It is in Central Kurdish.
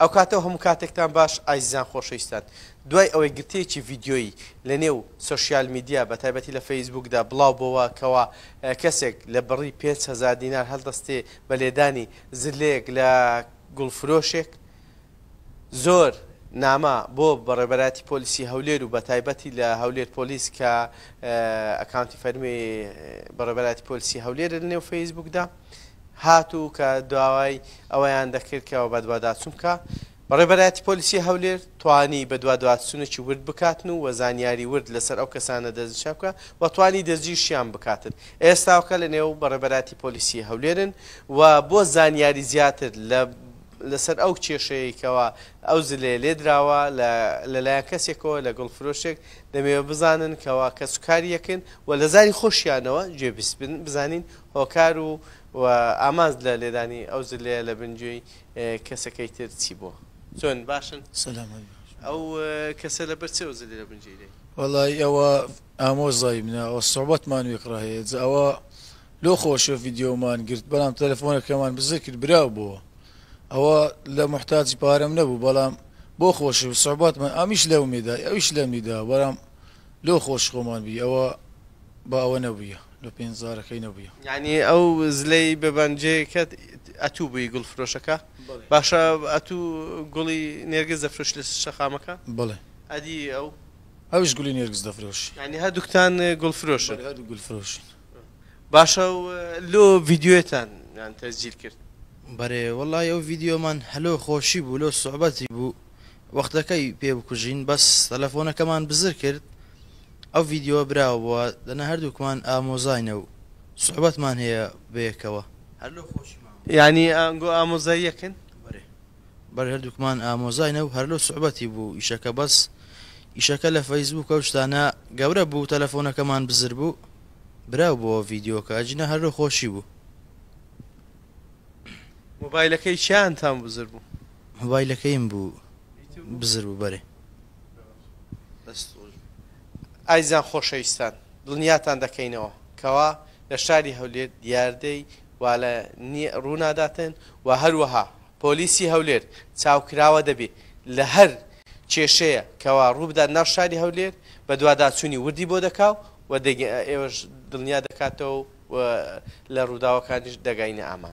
ئەو کاتەوە هەموو کاتێکتان باش ئایزان خۆشەویستان دوای ئەوەی گرتەیەکی ویددیۆیی لە نێو سوسیال میدیا بە تایبەتی لە فەیسبوکدا بڵاو بۆەوە کەەوە کەسێک لە بڕی 500 دینار هەڵدەستێ بە لێدانی زلەیەک لە گوڵفرۆشێک زۆر نامە بۆ بەڕێبەتی پۆلیسی هەولێر و بە تایبەتی لە هەولێر پۆلیس کە ئەکانتی فەرمی بەڕێبەتی پۆلیسی هەولێر لە نێو فەیسبوکدا. هاتوو کە داوای ئەوەیان دەکرد کەەوە بە دوواداچونکە بەڕێبەتی پۆلیسی هەولێر توانی بە دو دواتسونێکی ورد بکاتن و وەزانیاری ورد لەسەر ئەو کەسانە دەزیشکە و توانی دەزی شیان بکاتن ئێستاوکە لە نێو بەڕێبەتی پۆلیسی هەولێرن و بۆ زانیاری زیاتر لە لەسەر ئەو کێشەیەکەوە ئەو زلێ لێدراوە لەلایەن کەسێکەوە لە گڵفرۆشێک دەمەوێ بزانن کەوا کە سوکاریەکن و لە زاری خۆشیانەوە جێبیسبن بزانین هۆکار و و ئاماز لە لێدانی ئەو زلەیە لە بنجێی کەسەکەی تر چی بووە چۆن باشن سلام ئەو کەسە لە بەرچێ ئەو زلی لە بنجێری وڵی ئەوە ئامۆزای منە ئەوە سوبەتمان وێقڕاهەیە ئەوە لۆ خۆشە یددیۆمان گرت بەڵام تەلەفۆنەکەمان بزەکرد براو بووە ئەوە لە محتاجی پارەم نەبوو بەڵام بۆ خۆشی و سوباتمان ئامیش لەو میدا ئەویش لەمیدا بەڵام لۆ خۆش خۆمان بی ئەوە باوە نەبووە لە پێزارەکەی نەبووە ینی ئەو زلەی بەبانجەیەکەت ئەتوو بووی گوڵفرۆشەکە باشە ئەتوو گوڵی نێرگز دەفرۆش لە شەخامەکە بڵێ ئەدی ئەو ئەوش گولی نێرگز دەفرۆش ینی هەردووکتان گوڵفرۆشن گوڵفرۆشین باشە و لۆ ڤیددیوێتان یان تەزیل کرد بەێ وڵای ئەو ڤیددیۆمان هەلۆ خۆشی بوو لۆ سوحبەتی بوو وەختەکەی پێ بکوژین بەس تەلەفۆنەکەمان بزر کرد ئەو ڤیددیوە براوە بووە دەنە هەردووکمان ئامۆزانە و سوحبەتمان هەیە بەیەکەوە ینی ئەنگۆ ئامۆزاییەکەن بەر هەردووکمان ئامۆزانە و هەر لە سوحبەتی بوو ئیشەکە بەس ئیشەکە لە فەیسبوو کەوتانە گەورە بوو تەلەفۆنەکەمان بزر بوو براو بۆ ڤیددیوکە ئەجینە هەرۆ خۆشی بوو مۆبایلەکەی چیانتان بزر بوو مۆبایلەکەیم بوو بزر بوو بەرێ دەست ئایزان خۆشەویستان دڵنیاتان دەکەینەوە کەوا لە شاری هەولێر دیاردەی وا لە ڕووناداتن و هەروەها پۆلیسی هەولێر چاوکراوە دەبێت لە هەر کێشەیە کەوا ڕووبدا ناو شاری هەولێر بە دوواداچوونی وردی بۆ دەکاو و ئێوەش دڵنیا دەکاتەوە لە ڕووداوەکانیش دەگاینە ئامان